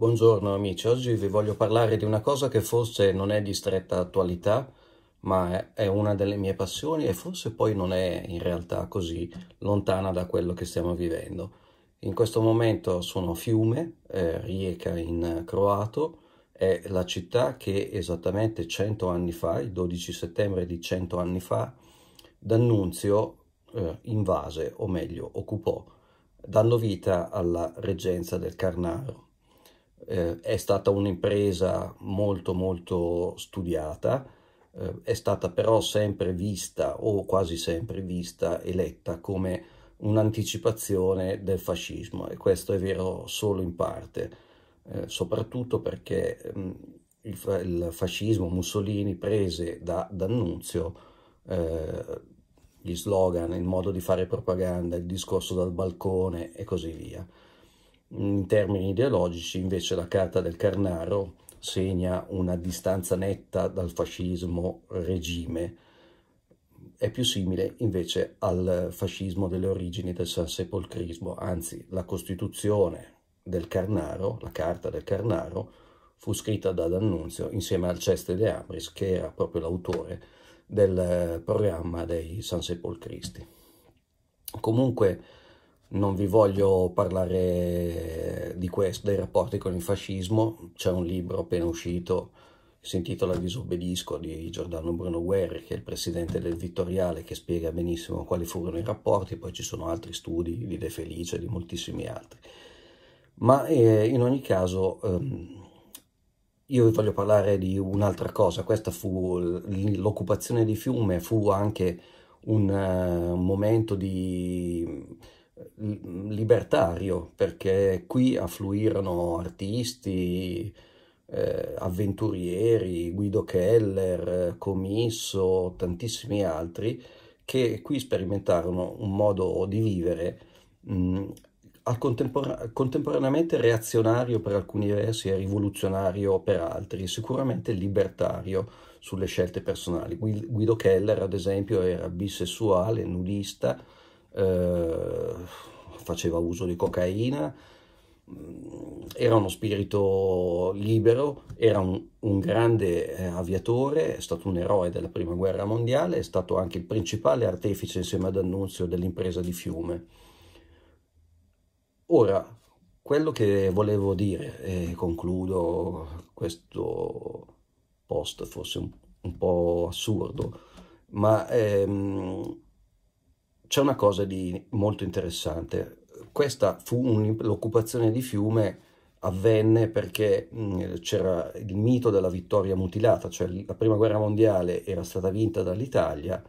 Buongiorno amici, oggi vi voglio parlare di una cosa che forse non è di stretta attualità, ma è una delle mie passioni e forse poi non è in realtà così lontana da quello che stiamo vivendo. In questo momento sono a Fiume, eh, Rijeka in croato, è la città che esattamente 100 anni fa, il 12 settembre di 100 anni fa, D'Annunzio eh, invase, o meglio occupò, dando vita alla reggenza del Carnaro eh, è stata un'impresa molto molto studiata, eh, è stata però sempre vista o quasi sempre vista e letta come un'anticipazione del fascismo e questo è vero solo in parte, eh, soprattutto perché mh, mm, il, fa il, fascismo Mussolini prese da D'Annunzio eh, gli slogan, il modo di fare propaganda, il discorso dal balcone e così via in termini ideologici invece la carta del Carnaro segna una distanza netta dal fascismo regime, è più simile invece al fascismo delle origini del sansepolcrismo, anzi la Costituzione del Carnaro, la carta del Carnaro, fu scritta da D'Annunzio insieme al Ceste De Ambris, che era proprio l'autore del eh, programma dei sansepolcristi. Comunque, non vi voglio parlare di questo, dei rapporti con il fascismo, c'è un libro appena uscito si intitola Disobbedisco di Giordano Bruno Guerri, che è il presidente del Vittoriale, che spiega benissimo quali furono i rapporti, poi ci sono altri studi di De Felice e di moltissimi altri. Ma eh, in ogni caso ehm, io vi voglio parlare di un'altra cosa, questa fu l'occupazione di Fiume, fu anche un, uh, un momento di libertario, perché qui affluirono artisti, eh, avventurieri, Guido Keller, Comisso, tantissimi altri, che qui sperimentarono un modo di vivere mh, mm, contempor contemporaneamente reazionario per alcuni versi e rivoluzionario per altri, sicuramente libertario sulle scelte personali. Guido Keller, ad esempio, era bisessuale, nudista, eh, faceva uso di cocaina, mm, era uno spirito libero, era un, un grande eh, aviatore, è stato un eroe della prima guerra mondiale, è stato anche il principale artefice insieme ad Annunzio dell'impresa di Fiume. Ora, quello che volevo dire, e concludo questo post, forse un, un po' assurdo, ma ehm, c'è una cosa di molto interessante. Questa fu l'occupazione di Fiume avvenne perché mm, c'era il mito della vittoria mutilata, cioè la prima guerra mondiale era stata vinta dall'Italia,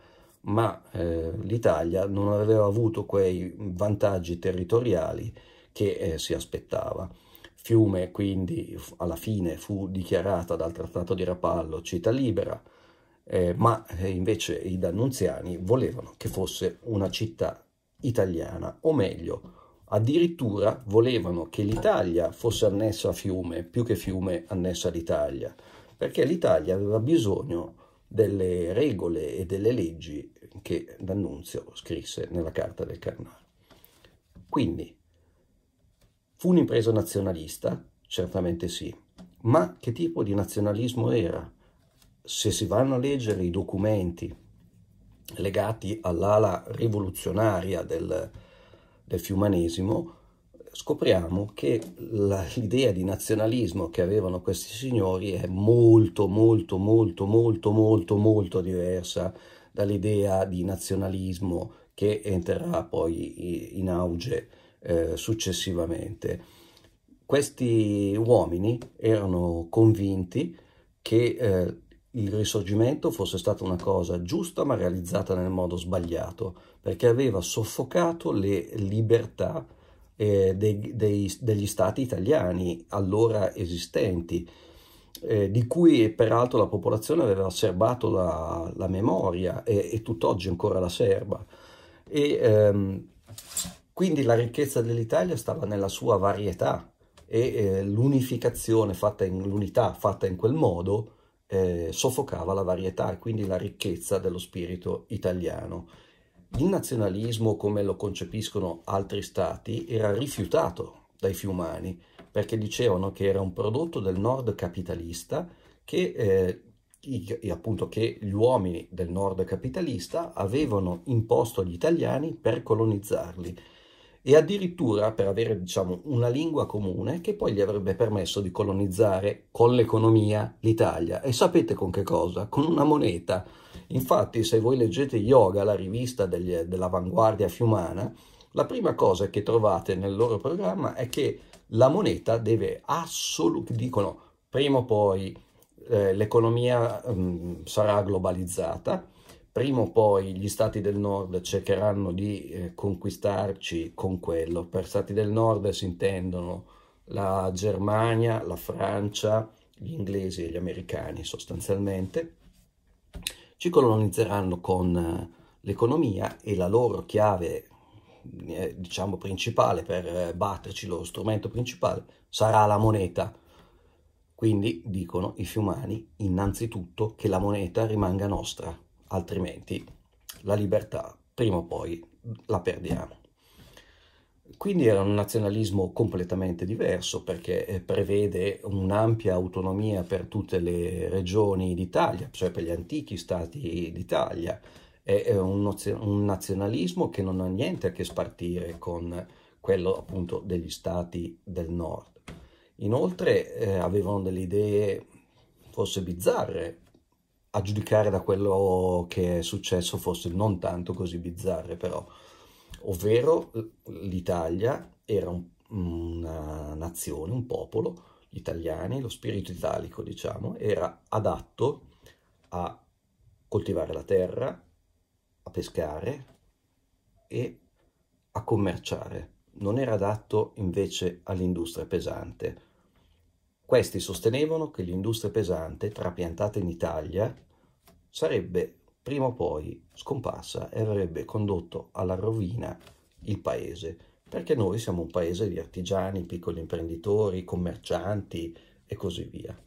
ma eh, l'Italia non aveva avuto quei vantaggi territoriali che eh, si aspettava. Fiume quindi alla fine fu dichiarata dal Trattato di Rapallo città libera, eh, ma eh, invece i D'Annunziani volevano che fosse una città italiana, o meglio, addirittura volevano che l'Italia fosse annessa a Fiume, più che Fiume annessa all'Italia, perché l'Italia aveva bisogno delle regole e delle leggi che D'Annunzio scrisse nella Carta del Carnaro. Quindi, fu un'impresa nazionalista? Certamente sì, ma che tipo di nazionalismo era? se si vanno a leggere i documenti legati all'ala rivoluzionaria del, del fiumanesimo, scopriamo che l'idea di nazionalismo che avevano questi signori è molto, molto, molto, molto, molto, molto diversa dall'idea di nazionalismo che entrerà poi in auge eh, successivamente. Questi uomini erano convinti che eh, il risorgimento fosse stata una cosa giusta ma realizzata nel modo sbagliato, perché aveva soffocato le libertà eh, dei, dei, degli stati italiani allora esistenti, eh, di cui peraltro la popolazione aveva serbato la, la memoria e, e, tutt'oggi ancora la serba. E, ehm, quindi la ricchezza dell'Italia stava nella sua varietà e eh, l'unificazione fatta in, l'unità fatta in quel modo eh, soffocava la varietà e quindi la ricchezza dello spirito italiano. Il nazionalismo, come lo concepiscono altri stati, era rifiutato dai fiumani perché dicevano che era un prodotto del nord capitalista che eh, i, appunto che gli uomini del nord capitalista avevano imposto agli italiani per colonizzarli e addirittura per avere diciamo, una lingua comune che poi gli avrebbe permesso di colonizzare con l'economia l'Italia. E sapete con che cosa? Con una moneta. Infatti se voi leggete Yoga, la rivista dell'avanguardia fiumana, la prima cosa che trovate nel loro programma è che la moneta deve assolutamente, dicono prima o poi eh, l'economia mm, sarà globalizzata, prima o poi gli stati del nord cercheranno di eh, conquistarci con quello. Per stati del nord si intendono la Germania, la Francia, gli inglesi e gli americani sostanzialmente. Ci colonizzeranno con eh, l'economia e la loro chiave eh, diciamo principale per eh, batterci, lo strumento principale sarà la moneta. Quindi dicono i fiumani innanzitutto che la moneta rimanga nostra altrimenti la libertà prima o poi la perdiamo. Quindi era un nazionalismo completamente diverso perché eh, prevede un'ampia autonomia per tutte le regioni d'Italia, cioè per gli antichi stati d'Italia. È un, nazionalismo che non ha niente a che spartire con quello appunto degli stati del nord. Inoltre eh, avevano delle idee forse bizzarre a giudicare da quello che è successo fosse non tanto così bizzarre però, ovvero l'Italia era un, una nazione, un popolo, gli italiani, lo spirito italico diciamo, era adatto a coltivare la terra, a pescare e a commerciare, non era adatto invece all'industria pesante, questi sostenevano che l'industria pesante trapiantata in Italia sarebbe prima o poi scomparsa e avrebbe condotto alla rovina il paese, perché noi siamo un paese di artigiani, piccoli imprenditori, commercianti e così via.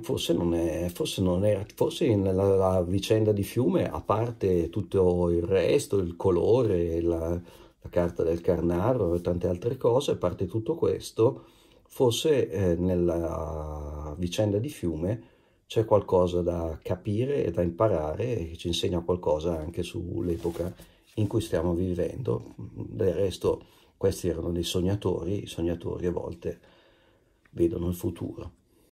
Forse, non è, forse, non è, forse nella vicenda di Fiume, a parte tutto il resto, il colore, la, la carta del Carnaro e tante altre cose, a parte tutto questo, forse eh, nella vicenda di Fiume c'è qualcosa da capire e da imparare e che ci insegna qualcosa anche sull'epoca in cui stiamo vivendo. Del resto questi erano dei sognatori, i sognatori a volte vedono il futuro.